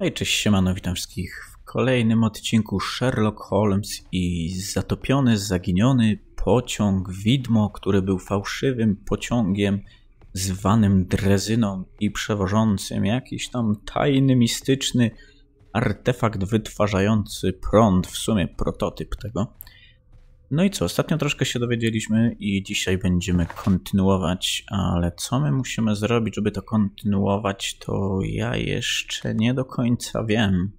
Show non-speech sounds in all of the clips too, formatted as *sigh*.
Hej, no cześć, siemano, witam wszystkich w kolejnym odcinku Sherlock Holmes i zatopiony, zaginiony pociąg widmo, który był fałszywym pociągiem zwanym drezyną i przewożącym jakiś tam tajny, mistyczny artefakt wytwarzający prąd, w sumie prototyp tego. No i co, ostatnio troszkę się dowiedzieliśmy i dzisiaj będziemy kontynuować, ale co my musimy zrobić, żeby to kontynuować, to ja jeszcze nie do końca wiem.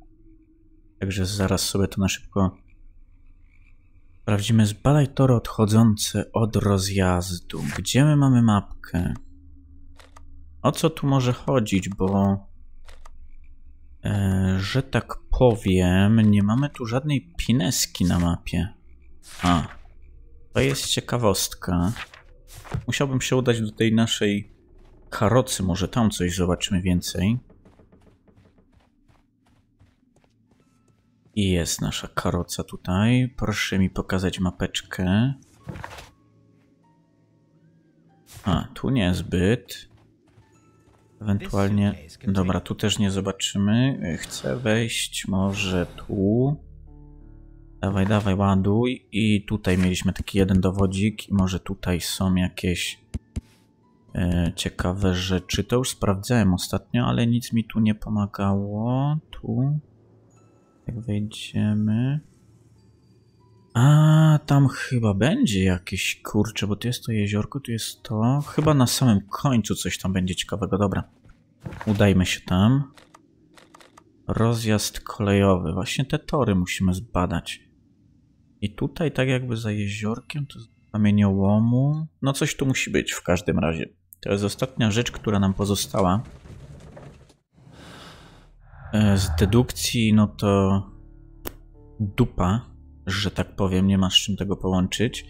Także zaraz sobie to na szybko sprawdzimy. Zbadaj tory odchodzące od rozjazdu. Gdzie my mamy mapkę? O co tu może chodzić, bo e, że tak powiem, nie mamy tu żadnej pineski na mapie. A. To jest ciekawostka. Musiałbym się udać do tej naszej karocy. Może tam coś zobaczymy więcej. I jest nasza karoca tutaj. Proszę mi pokazać mapeczkę. A, tu nie zbyt. Ewentualnie... Dobra, tu też nie zobaczymy. Chcę wejść może tu. Dawaj, dawaj, ładuj. I tutaj mieliśmy taki jeden dowodzik. I może tutaj są jakieś e, ciekawe rzeczy. To już sprawdzałem ostatnio, ale nic mi tu nie pomagało. Tu. Jak wejdziemy. A, tam chyba będzie jakieś kurcze, bo tu jest to jeziorko, tu jest to. Chyba na samym końcu coś tam będzie ciekawego. Dobra. Udajmy się tam. Rozjazd kolejowy. Właśnie te tory musimy zbadać. I tutaj tak jakby za jeziorkiem, to kamieniołomu, no coś tu musi być w każdym razie. To jest ostatnia rzecz, która nam pozostała. E, z dedukcji, no to dupa, że tak powiem, nie ma z czym tego połączyć.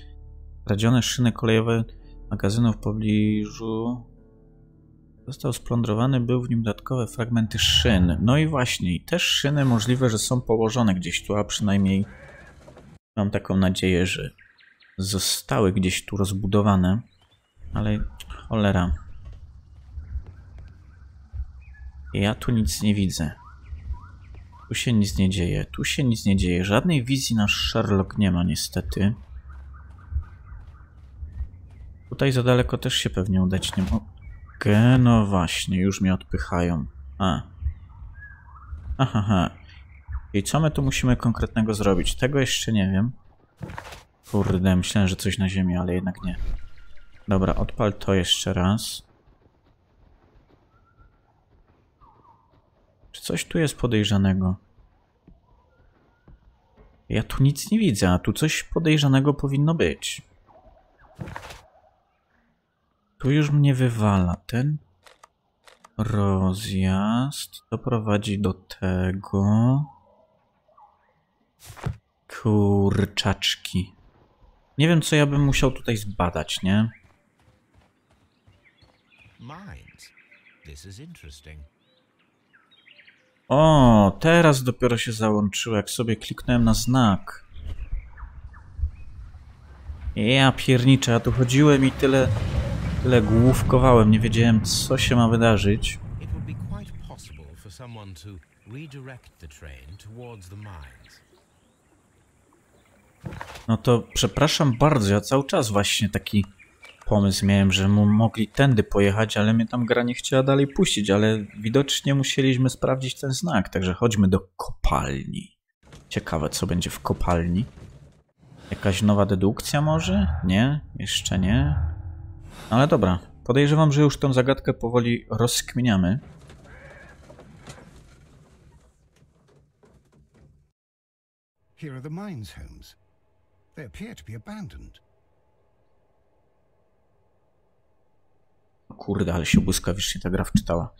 Kradzione szyny kolejowe magazynu w pobliżu został splądrowany, był w nim dodatkowe fragmenty szyn. No i właśnie, te szyny możliwe, że są położone gdzieś tu, a przynajmniej Mam taką nadzieję, że zostały gdzieś tu rozbudowane, ale cholera. Ja tu nic nie widzę. Tu się nic nie dzieje, tu się nic nie dzieje. Żadnej wizji nasz Sherlock nie ma niestety. Tutaj za daleko też się pewnie udać nie mogę. No właśnie, już mnie odpychają. A. Aha, aha. I co my tu musimy konkretnego zrobić? Tego jeszcze nie wiem. Kurde, myślałem, że coś na ziemi, ale jednak nie. Dobra, odpal to jeszcze raz. Czy coś tu jest podejrzanego? Ja tu nic nie widzę, a tu coś podejrzanego powinno być. Tu już mnie wywala ten rozjazd. To prowadzi do tego. Kurczaczki. Nie wiem, co ja bym musiał tutaj zbadać, nie? O, teraz dopiero się załączyło, jak sobie kliknąłem na znak. Ja pierniczę, ja tu chodziłem i tyle, tyle główkowałem, nie wiedziałem co się ma wydarzyć. to train mines. No to przepraszam bardzo, ja cały czas właśnie taki pomysł miałem, że mogli tędy pojechać, ale mnie tam gra nie chciała dalej puścić, ale widocznie musieliśmy sprawdzić ten znak, także chodźmy do kopalni. Ciekawe, co będzie w kopalni. Jakaś nowa dedukcja może? Nie, jeszcze nie. No ale dobra, podejrzewam, że już tą zagadkę powoli rozkminiamy. Here are the mines, Holmes. They appear to be abandoned. Kurde, ale się błyskawicznie ta gra wczytała.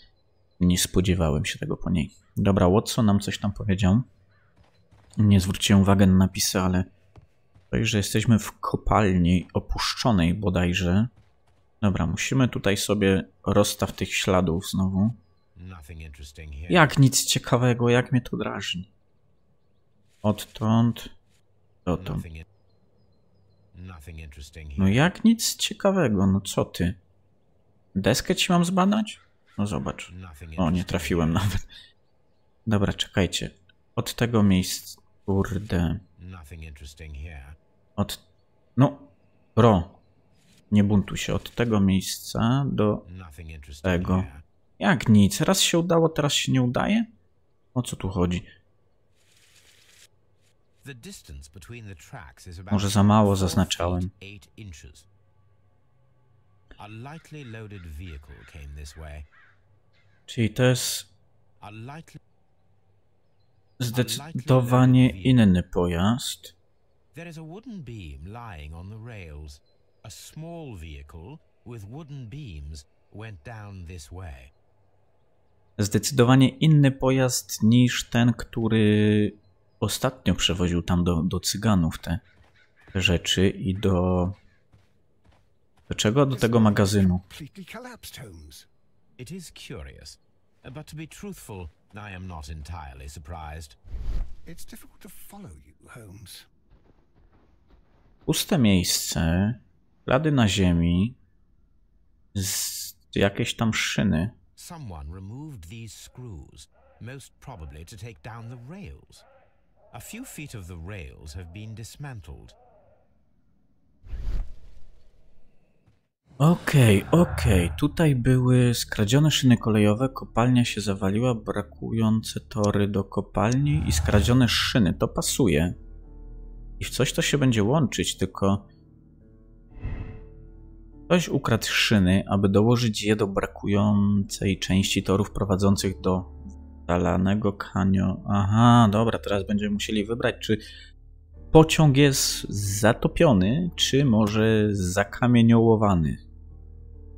Nie spodziewałem się tego po niej. Dobra, Watson nam coś tam powiedział. Nie zwróciłem uwagi na napisy, ale to już, że jesteśmy w kopalni opuszczonej bodajże. Dobra, musimy tutaj sobie rozstaw tych śladów znowu. Jak nic ciekawego, jak mnie to drażni. Odtąd dotąd. No jak nic ciekawego, no co ty? Deskę ci mam zbadać? No zobacz. O, nie trafiłem nawet. Dobra, czekajcie. Od tego miejsca... Kurde. Od... No, ro. Nie buntuj się. Od tego miejsca do tego. Jak nic. Raz się udało, teraz się nie udaje? O co tu chodzi? Może za mało zaznaczałem. Czyli to jest zdecydowanie inny pojazd. There is a wooden beam lying on the rails. A small vehicle with wooden beams went down this way. Zdecydowanie inny pojazd niż ten, który ostatnio przewoził tam do, do cyganów te rzeczy i do... Do czego? Do tego magazynu. but to be truthful, I am not entirely surprised. It's difficult to follow you, Holmes. Puste miejsce, ślady na ziemi, z jakieś tam szyny. Someone removed these screws, most probably to take down the rails. A few feet of the rails have been dismantled. Okej, okay, okej. Okay. Tutaj były skradzione szyny kolejowe, kopalnia się zawaliła, brakujące tory do kopalni i skradzione szyny. To pasuje. I w coś to się będzie łączyć, tylko... Ktoś ukradł szyny, aby dołożyć je do brakującej części torów prowadzących do Zalanego Kanio. Aha, dobra, teraz będziemy musieli wybrać, czy pociąg jest zatopiony, czy może zakamieniołowany.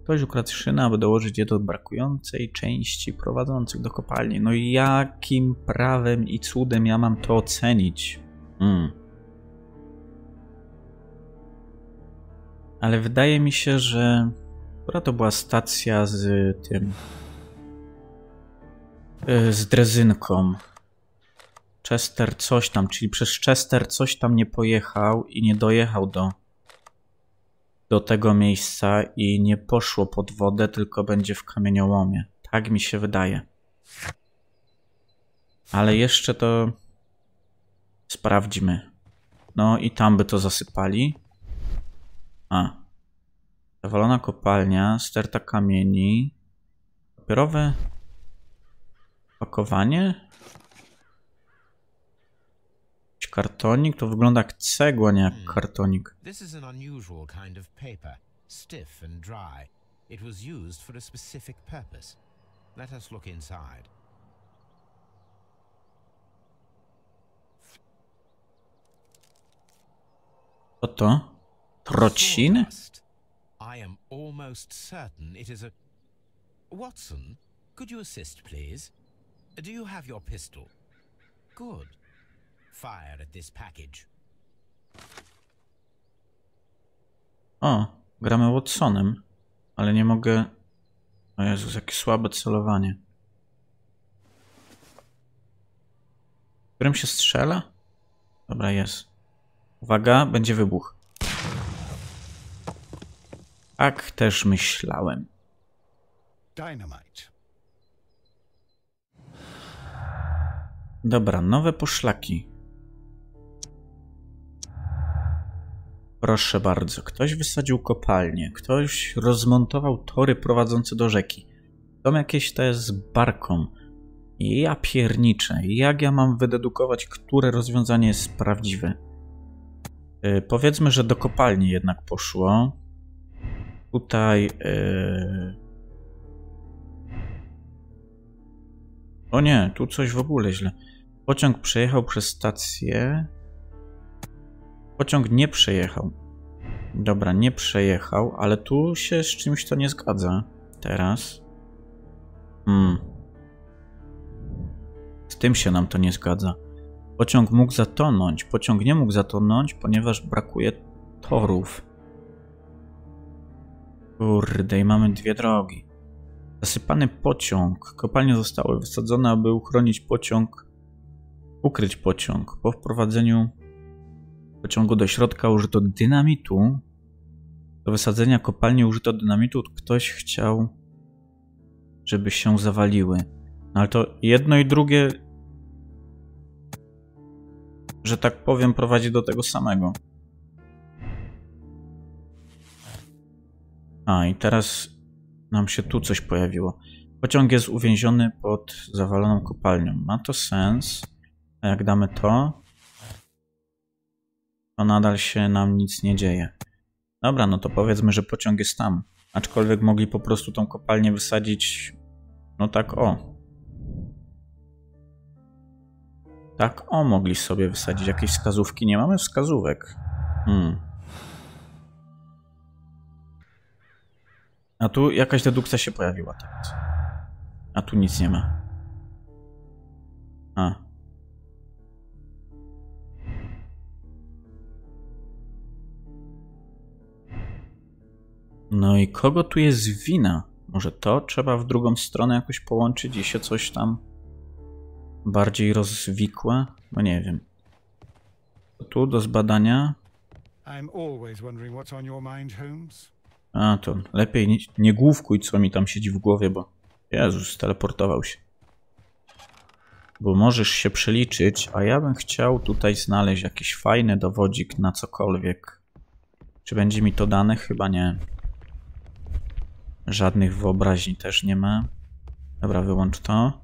Ktoś ukradł szynę, aby dołożyć je do brakującej części prowadzących do kopalni. No jakim prawem i cudem ja mam to ocenić? Hmm. Ale wydaje mi się, że która to była stacja z tym E, z drezynką. Chester coś tam, czyli przez Chester coś tam nie pojechał i nie dojechał do, do tego miejsca i nie poszło pod wodę, tylko będzie w kamieniołomie. Tak mi się wydaje. Ale jeszcze to sprawdźmy. No i tam by to zasypali. A. Zawalona kopalnia, sterta kamieni. Papierowe Pakowanie? Kartonik? To wygląda jak cegła, nie jak hmm. kartonik. This is an unusual kind of paper, stiff and dry. It was used for a specific purpose. Let us look inside. Co to? Trociny? I am almost certain it is a... Watson, could you assist, please? Do you have your pistol? Good. Fire at this package. O, gramy Watsonem, ale nie mogę... O Jezus, jakie słabe celowanie. Którym się strzela? Dobra, jest. Uwaga, będzie wybuch. Tak też myślałem. Dynamite. Dobra, nowe poszlaki. Proszę bardzo, ktoś wysadził kopalnię, ktoś rozmontował tory prowadzące do rzeki. Są jakieś te z barką. Ja pierniczę. Jak ja mam wydedukować, które rozwiązanie jest prawdziwe? Yy, powiedzmy, że do kopalni jednak poszło. Tutaj... Yy... O nie, tu coś w ogóle źle. Pociąg przejechał przez stację. Pociąg nie przejechał. Dobra, nie przejechał, ale tu się z czymś to nie zgadza. Teraz. Hmm. Z tym się nam to nie zgadza. Pociąg mógł zatonąć. Pociąg nie mógł zatonąć, ponieważ brakuje torów. Kurde, i mamy dwie drogi. Zasypany pociąg. Kopalnie zostały wysadzone, aby uchronić pociąg Ukryć pociąg. Po wprowadzeniu pociągu do środka użyto dynamitu. Do wysadzenia kopalni użyto dynamitu. Ktoś chciał, żeby się zawaliły. No ale to jedno i drugie, że tak powiem, prowadzi do tego samego. A, i teraz nam się tu coś pojawiło. Pociąg jest uwięziony pod zawaloną kopalnią. Ma to sens. A jak damy to, to nadal się nam nic nie dzieje. Dobra, no to powiedzmy, że pociąg jest tam. Aczkolwiek mogli po prostu tą kopalnię wysadzić, no tak o. Tak o, mogli sobie wysadzić jakieś wskazówki. Nie mamy wskazówek. Hmm. A tu jakaś dedukcja się pojawiła teraz. A tu nic nie ma. A. No i kogo tu jest wina? Może to trzeba w drugą stronę jakoś połączyć i się coś tam bardziej rozwikłe? No nie wiem. Tu do zbadania. A to lepiej nie, nie główkuj, co mi tam siedzi w głowie, bo Jezus, teleportował się. Bo możesz się przeliczyć, a ja bym chciał tutaj znaleźć jakiś fajny dowodzik na cokolwiek. Czy będzie mi to dane? Chyba nie. Żadnych wyobraźni też nie ma. Dobra, wyłącz to.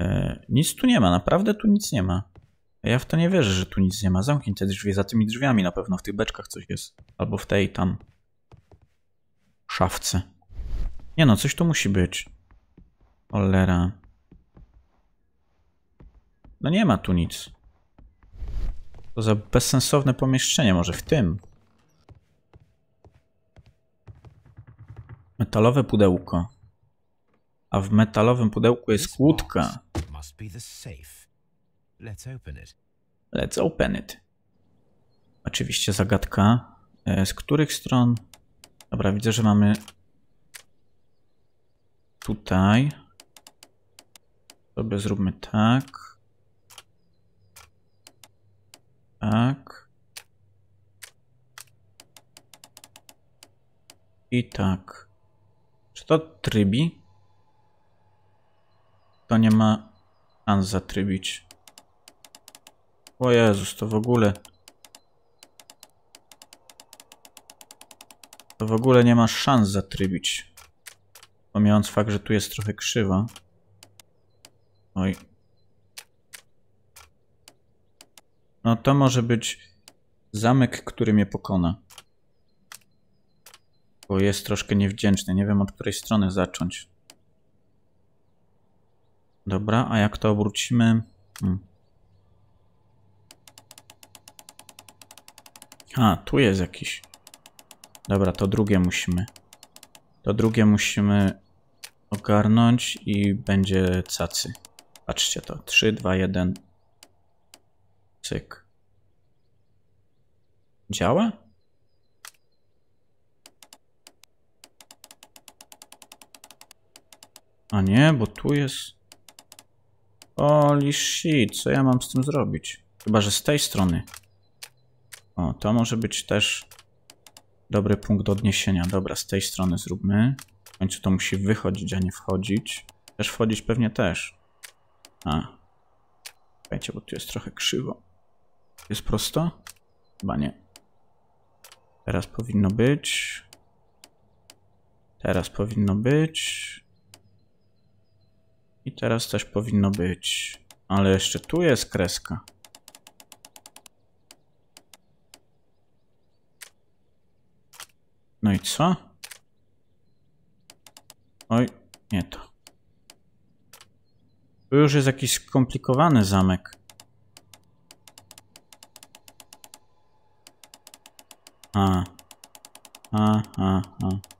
E, nic tu nie ma, naprawdę tu nic nie ma. Ja w to nie wierzę, że tu nic nie ma. Zamknij te drzwi, za tymi drzwiami na pewno w tych beczkach coś jest. Albo w tej tam szafce. Nie no, coś tu musi być. Olera. No nie ma tu nic. To za bezsensowne pomieszczenie, może w tym. Metalowe pudełko. A w metalowym pudełku jest kłódka. Let's open it. Oczywiście zagadka. E, z których stron? Dobra, widzę, że mamy tutaj. Sobie zróbmy tak. Tak. I tak. Czy to trybi? To nie ma szans zatrybić. O Jezus, to w ogóle... To w ogóle nie ma szans zatrybić. Pomijając fakt, że tu jest trochę krzywa. Oj. No to może być zamek, który mnie pokona bo jest troszkę niewdzięczny. Nie wiem od której strony zacząć. Dobra, a jak to obrócimy? Hmm. A, tu jest jakiś. Dobra, to drugie musimy. To drugie musimy ogarnąć i będzie cacy. Patrzcie to. 3, 2, 1. Cyk. Działa? A nie, bo tu jest... Holy shit, co ja mam z tym zrobić? Chyba, że z tej strony. O, to może być też dobry punkt odniesienia. Dobra, z tej strony zróbmy. W końcu to musi wychodzić, a nie wchodzić. Też wchodzić pewnie też. A. Słuchajcie, bo tu jest trochę krzywo. Jest prosto? Chyba nie. Teraz powinno być. Teraz powinno być. I teraz coś powinno być. Ale jeszcze tu jest kreska. No i co? Oj, nie to. Tu już jest jakiś skomplikowany zamek. A. A, a, a.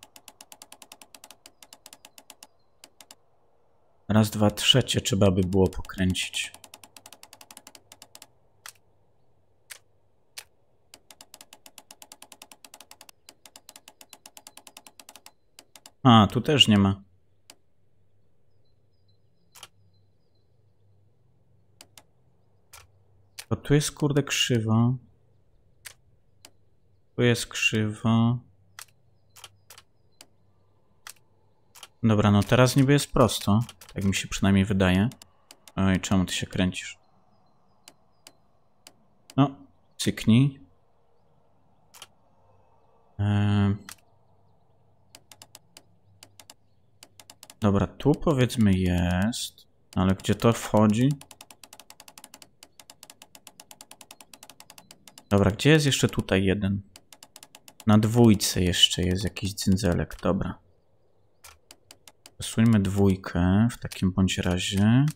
Raz, dwa, trzecie trzeba by było pokręcić. A, tu też nie ma. A tu jest kurde krzywa. Tu jest krzywa. Dobra, no teraz niby jest prosto. Tak mi się przynajmniej wydaje. Oj, czemu ty się kręcisz? No, cyknij. Ehm. Dobra, tu powiedzmy jest, ale gdzie to wchodzi? Dobra, gdzie jest jeszcze tutaj jeden? Na dwójce jeszcze jest jakiś cyndzelek, dobra. Przesuńmy dwójkę w takim bądź razie.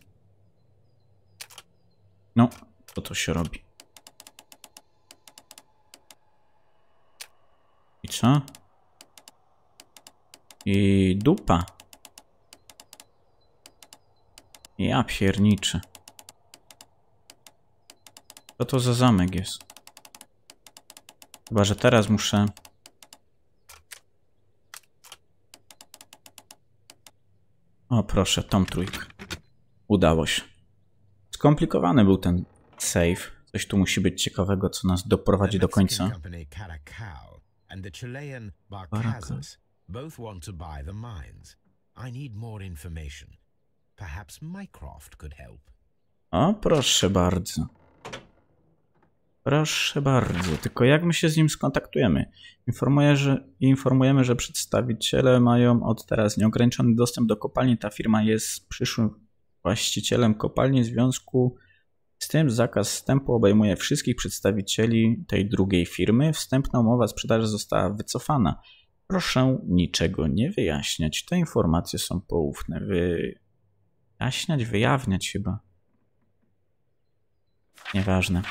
No, to to się robi. I co? I dupa. Ja pierniczę. Co to za zamek jest? Chyba, że teraz muszę O proszę, tom trójk. Udało się. Skomplikowany był ten save. Coś tu musi być ciekawego, co nas doprowadzi do końca. Baracas. O, proszę bardzo. Proszę bardzo, tylko jak my się z nim skontaktujemy? Informuję, że, informujemy, że przedstawiciele mają od teraz nieograniczony dostęp do kopalni. Ta firma jest przyszłym właścicielem kopalni. W związku z tym zakaz wstępu obejmuje wszystkich przedstawicieli tej drugiej firmy. Wstępna umowa sprzedaży została wycofana. Proszę niczego nie wyjaśniać. Te informacje są poufne. Wyjaśniać, wyjawniać chyba. Nieważne.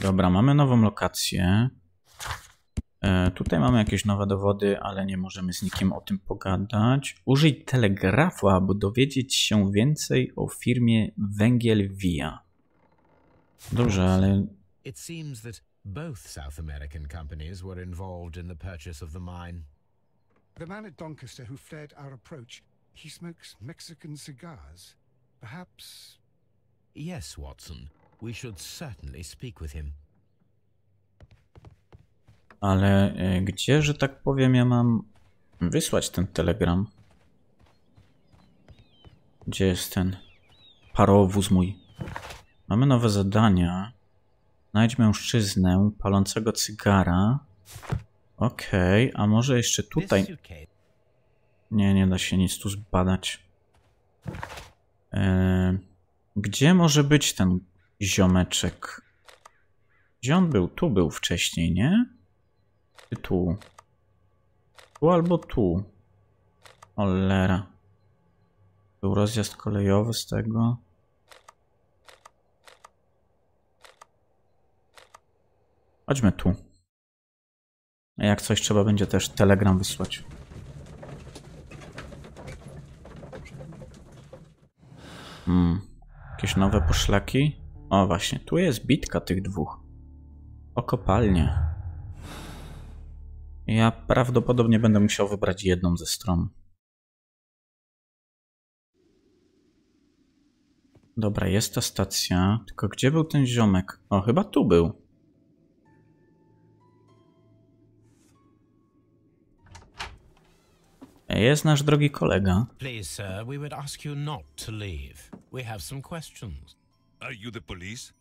Dobra, mamy nową lokację. E, tutaj mamy jakieś nowe dowody, ale nie możemy z nikim o tym pogadać. Użyj telegrafu, aby dowiedzieć się więcej o firmie Węgiel Via. Dobrze, ale... It seems that both South American companies were involved in the purchase of the mine. The man at Doncaster who fled our approach, he smokes Mexican cigars. Perhaps... Yes, Watson. We should certainly speak with him. Ale e, gdzie, że tak powiem, ja mam wysłać ten telegram? Gdzie jest ten parowóz mój? Mamy nowe zadania. Znajdź mężczyznę palącego cygara. Okej, okay, a może jeszcze tutaj... Nie, nie da się nic tu zbadać. Eee, gdzie może być ten ziomeczek. Gdzie on był? Tu był wcześniej, nie? Czy tu? Tu albo tu. Olera. Był rozjazd kolejowy z tego. Chodźmy tu. jak coś trzeba będzie też telegram wysłać. Hmm. Jakieś nowe poszlaki? O właśnie, tu jest bitka tych dwóch. O kopalnie. Ja prawdopodobnie będę musiał wybrać jedną ze stron. Dobra, jest ta stacja. Tylko gdzie był ten ziomek? O, chyba tu był. Jest nasz drogi kolega. Please, sir, we would ask you not to leave. We have some questions. Are you the police?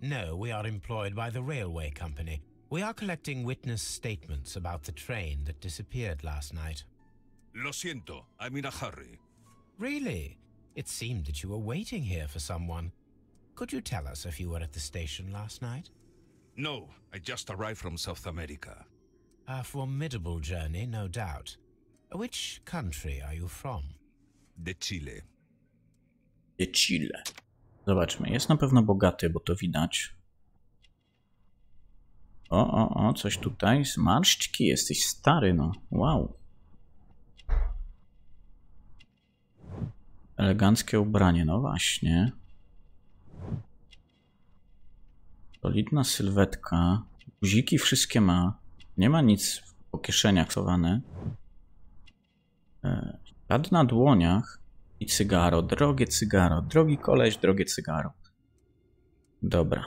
No, we are employed by the railway company. We are collecting witness statements about the train that disappeared last night. Lo siento, I'm in a hurry. Really? It seemed that you were waiting here for someone. Could you tell us if you were at the station last night? No, I just arrived from South America. A formidable journey, no doubt. Which country are you from? De Chile. De Chile. Zobaczmy, jest na pewno bogaty, bo to widać. O, o, o, coś tutaj. Zmarszczki, jesteś stary, no. Wow. Eleganckie ubranie, no właśnie. Solidna sylwetka. Guziki wszystkie ma. Nie ma nic po kieszeniach chowane. Ślad e, na dłoniach. I cygaro, drogie cygaro, drogi koleś, drogie cygaro. Dobra.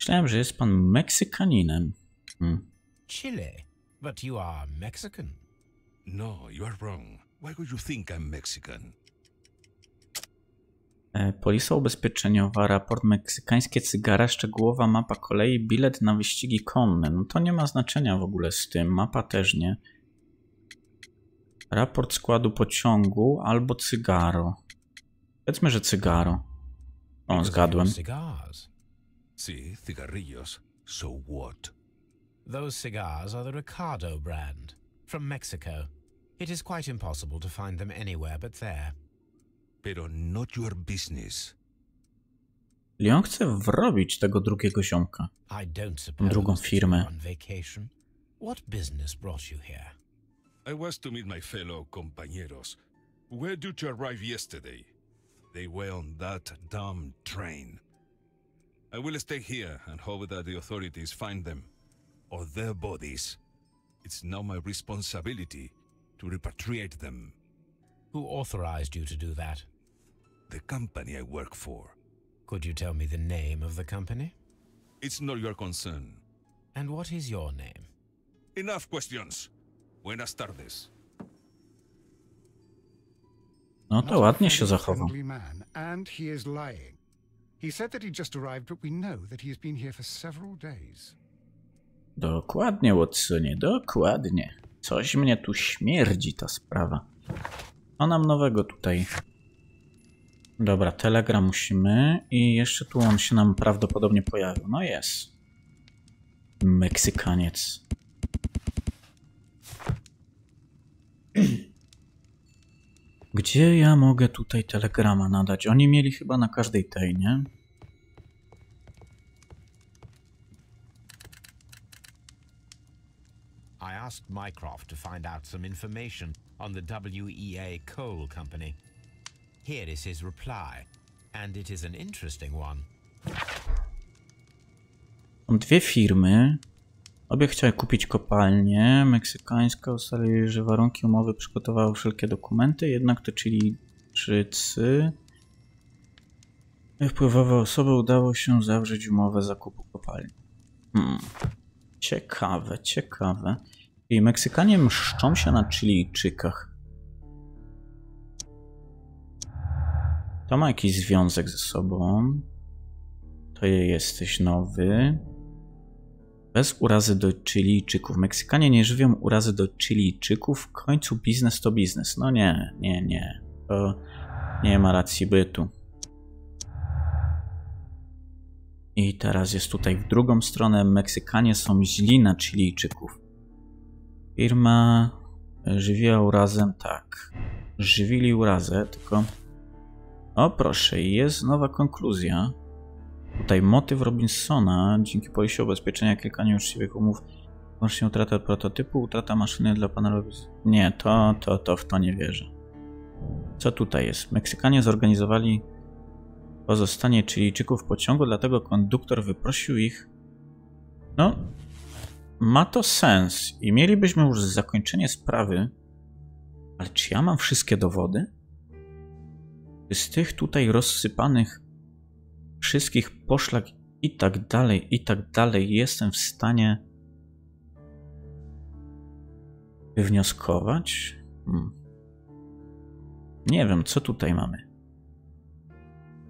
Myślałem, że jest pan Meksykaninem. Hmm. Chile, but you are Mexican. No, you are wrong. Why would you think I'm Mexican? E, Polisa ubezpieczeniowa, raport meksykańskie cygara, szczegółowa mapa kolei, bilet na wyścigi konne. No to nie ma znaczenia w ogóle z tym, mapa też nie. Raport składu pociągu albo cygaro. Powiedzmy, że cygaro. O, zgadłem. So what? Those cigars are the Ricardo brand, from Mexico. It is quite impossible to find them anywhere but there. Pero not your business. Leon chce wrobić tego drugiego ziomka. drugą firmę. What business brought you here? I was to meet my fellow compañeros. Where did you arrive yesterday. They were on that damn train. I will stay here and hope that the authorities find them, or their bodies. It's now my responsibility to repatriate them. Who authorized you to do that? The company I work for. Could you tell me the name of the company? It's not your concern. And what is your name? Enough questions! Buenas tardes. No to ładnie się zachował. he said that he just arrived, but we know that he has been here for several days. Dokładnie, Watsonie, dokładnie. Coś mnie tu śmierdzi ta sprawa. A no nam nowego tutaj. Dobra, telegram musimy i jeszcze tu on się nam prawdopodobnie pojawił. No jest. Meksykaniec. Gdzie ja mogę tutaj telegrama nadać? Oni mieli chyba na każdej tej, nie? I asked Mycroft to find out some information on the WEA Coal Company. Here is his reply, and it is an interesting one. dwie firmy, Obie chciały kupić kopalnię meksykańską, ustalili, że warunki umowy przygotowały wszelkie dokumenty, jednak to Chilijczycy wpływowe osoby udało się zawrzeć umowę zakupu kopalni. Hmm. Ciekawe, ciekawe. I Meksykanie mszczą się na Chilijczykach. To ma jakiś związek ze sobą. To jesteś nowy. Bez urazy do Chilijczyków. Meksykanie nie żywią urazy do Chilijczyków. W końcu biznes to biznes. No nie, nie, nie. To nie ma racji bytu. I teraz jest tutaj w drugą stronę. Meksykanie są źli na Chilijczyków. Firma e, żywiła urazem, tak. Żywili urazę, tylko... O proszę, jest nowa konkluzja. Tutaj motyw Robinsona, dzięki polisie ubezpieczenia kilka nieuczciwych umów, łącznie utrata prototypu, utrata maszyny dla Robinsona. Nie, to, to, to w to nie wierzę. Co tutaj jest? Meksykanie zorganizowali pozostanie Chilijczyków w pociągu, dlatego konduktor wyprosił ich... No, ma to sens i mielibyśmy już zakończenie sprawy, ale czy ja mam wszystkie dowody? Czy z tych tutaj rozsypanych wszystkich poszlak i tak dalej, i tak dalej, jestem w stanie wywnioskować. Hmm. Nie wiem, co tutaj mamy.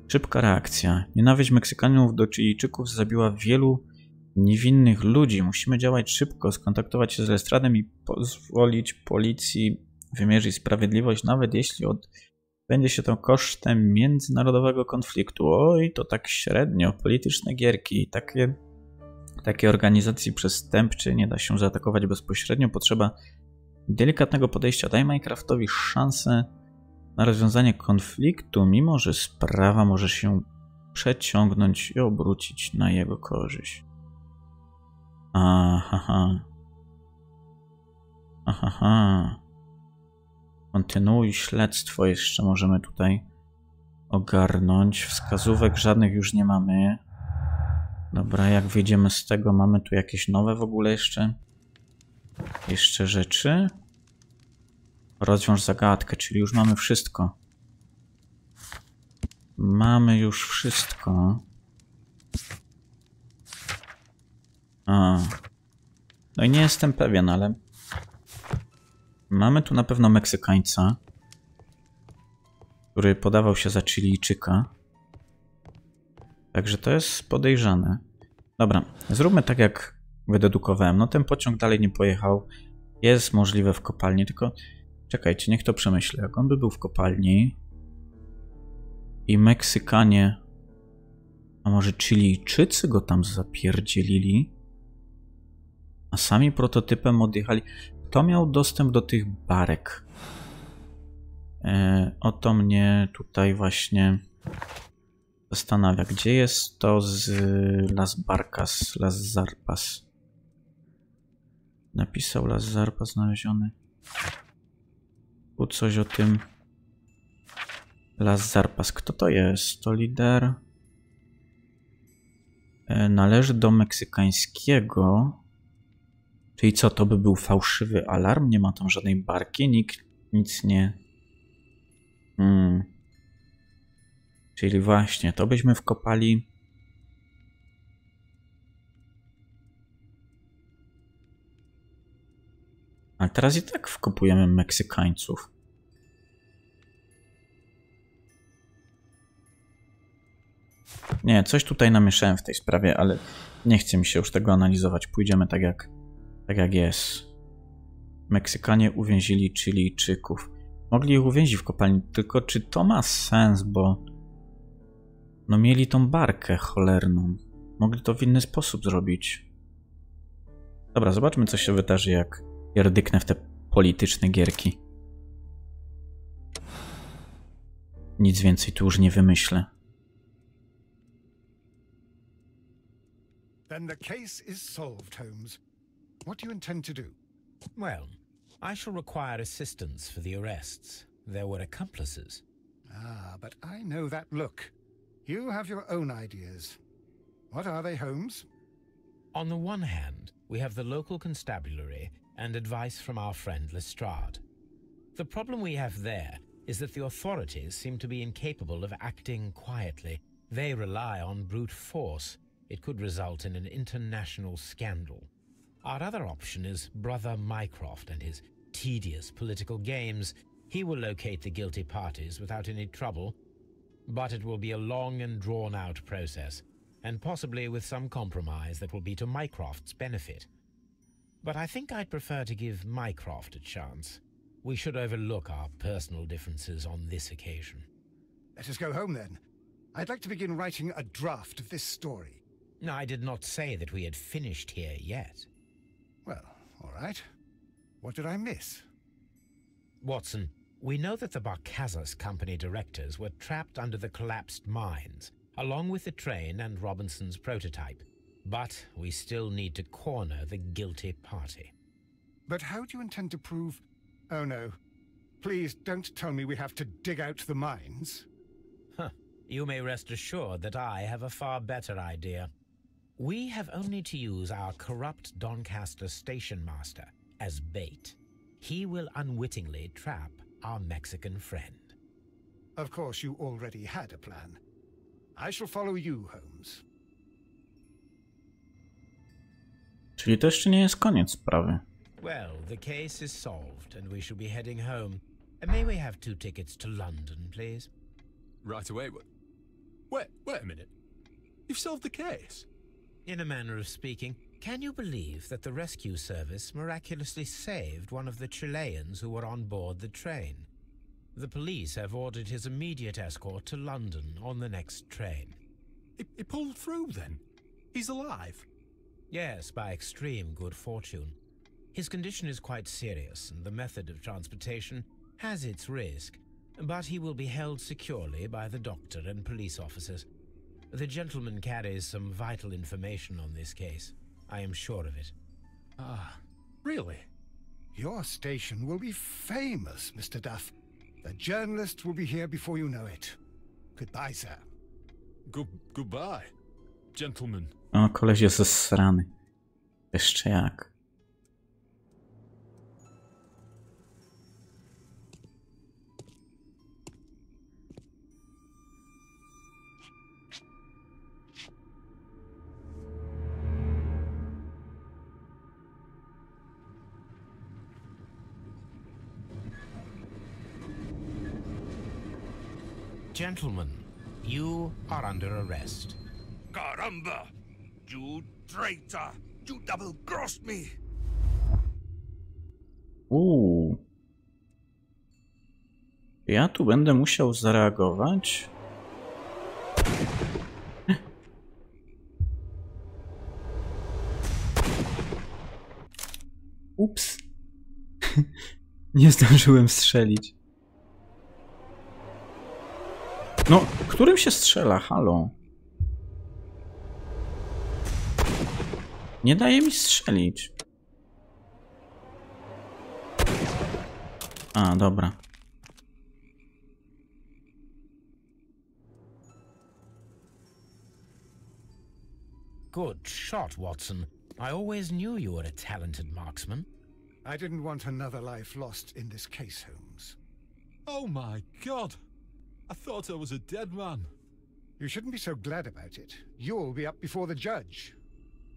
Szybka reakcja. Nienawiść Meksykanów do Chilijczyków zabiła wielu niewinnych ludzi. Musimy działać szybko, skontaktować się z Lestradem i pozwolić policji wymierzyć sprawiedliwość, nawet jeśli od będzie się to kosztem międzynarodowego konfliktu. Oj, to tak średnio, polityczne gierki, takie, takie organizacji przestępczej nie da się zaatakować bezpośrednio. Potrzeba delikatnego podejścia. Daj Minecraftowi szansę na rozwiązanie konfliktu, mimo że sprawa może się przeciągnąć i obrócić na jego korzyść. Aha. Aha. Kontynuuj śledztwo jeszcze możemy tutaj ogarnąć. Wskazówek żadnych już nie mamy. Dobra, jak wyjdziemy z tego, mamy tu jakieś nowe w ogóle jeszcze? Jeszcze rzeczy? Rozwiąż zagadkę, czyli już mamy wszystko. Mamy już wszystko. A. No i nie jestem pewien, ale Mamy tu na pewno Meksykańca, który podawał się za Chilijczyka. Także to jest podejrzane. Dobra, zróbmy tak jak wydedukowałem. No ten pociąg dalej nie pojechał. Jest możliwe w kopalni, tylko czekajcie, niech to przemyślę. Jak on by był w kopalni i Meksykanie, a może Chilijczycy go tam zapierdzielili, a sami prototypem odjechali. Kto miał dostęp do tych barek? E, mnie tutaj właśnie zastanawia. Gdzie jest to z Las Barkas, Las Zarpas? Napisał Las Zarpas znaleziony. Tu coś o tym. Las Zarpas. Kto to jest? To lider. E, należy do meksykańskiego Czyli co, to by był fałszywy alarm? Nie ma tam żadnej barki, nikt nic nie... Hmm. Czyli właśnie, to byśmy wkopali... Ale teraz i tak wkopujemy Meksykańców. Nie, coś tutaj namieszałem w tej sprawie, ale nie chcę mi się już tego analizować. Pójdziemy tak jak tak jak jest. Meksykanie uwięzili Chilijczyków. Mogli ich uwięzić w kopalni, tylko czy to ma sens, bo no mieli tą barkę cholerną. Mogli to w inny sposób zrobić. Dobra, zobaczmy co się wydarzy, jak jardyknę w te polityczne gierki. Nic więcej tu już nie wymyślę. Then the case is solved, Holmes. What do you intend to do? Well, I shall require assistance for the arrests. There were accomplices. Ah, but I know that look. You have your own ideas. What are they, Holmes? On the one hand, we have the local constabulary and advice from our friend Lestrade. The problem we have there is that the authorities seem to be incapable of acting quietly. They rely on brute force. It could result in an international scandal. Our other option is Brother Mycroft and his tedious political games. He will locate the guilty parties without any trouble, but it will be a long and drawn-out process, and possibly with some compromise that will be to Mycroft's benefit. But I think I'd prefer to give Mycroft a chance. We should overlook our personal differences on this occasion. Let us go home then. I'd like to begin writing a draft of this story. I did not say that we had finished here yet. Well, all right. What did I miss? Watson, we know that the Barcazas Company directors were trapped under the collapsed mines, along with the train and Robinson's prototype. But we still need to corner the guilty party. But how do you intend to prove... Oh no. Please don't tell me we have to dig out the mines. Huh. You may rest assured that I have a far better idea. We have only to use our corrupt Doncaster station master as bait. He will unwittingly trap our Mexican friend. Of course, you already had a plan. I shall follow you, Holmes. Czyli to jeszcze nie jest koniec sprawy. Well, the case is solved and we shall be heading home. May we have two tickets to London, please? Right away. Wait, wait a minute. You've solved the case? In a manner of speaking, can you believe that the rescue service miraculously saved one of the Chileans who were on board the train? The police have ordered his immediate escort to London on the next train. He, pulled through then? He's alive? Yes, by extreme good fortune. His condition is quite serious, and the method of transportation has its risk, but he will be held securely by the doctor and police officers. The gentleman carries some vital information on this case. I am sure of it. Ah, really? Your station will be famous, Mr. Duff. The journalists will be here before you know it. Goodbye, sir. Go goodbye, gentlemen. O, koleś jest zesrany. Jeszcze jak. Gentlemen, you are under arrest. Caramba! You traitor! You double-crossed me! Uuu. Ja tu będę musiał zareagować. Ups. *laughs* Nie zdążyłem strzelić. No, którym się strzela? Halo. Nie daje mi strzelić. A, dobra. Good shot, Watson. I always knew you were a talented marksman. I didn't want another life lost in this case, Holmes. Oh my god! I thought I was a dead man. You shouldn't be so glad about it. You'll be up before the judge.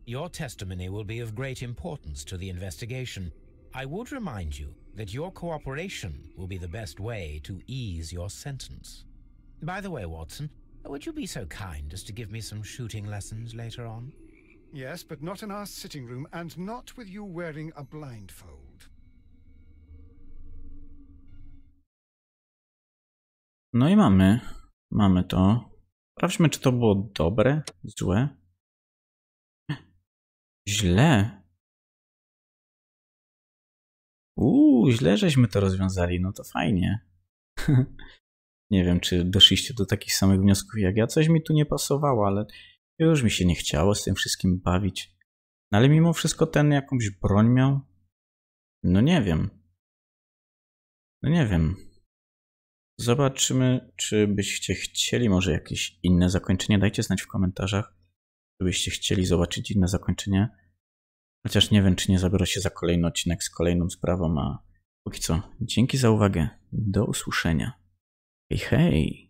Your testimony will be of great importance to the investigation. I would remind you that your cooperation will be the best way to ease your sentence. By the way, Watson, would you be so kind as to give me some shooting lessons later on? Yes, but not in our sitting room, and not with you wearing a blindfold. No i mamy. Mamy to. Sprawdźmy, czy to było dobre, złe. Źle. Uuu, źle żeśmy to rozwiązali. No to fajnie. *laughs* nie wiem, czy doszliście do takich samych wniosków jak ja. Coś mi tu nie pasowało, ale już mi się nie chciało z tym wszystkim bawić. No ale mimo wszystko ten jakąś broń miał. No nie wiem. No nie wiem. Zobaczymy, czy byście chcieli może jakieś inne zakończenie. Dajcie znać w komentarzach, gdybyście chcieli zobaczyć inne zakończenie. Chociaż nie wiem, czy nie zabiorę się za kolejny odcinek z kolejną sprawą, a póki co dzięki za uwagę. Do usłyszenia. Hej, hej!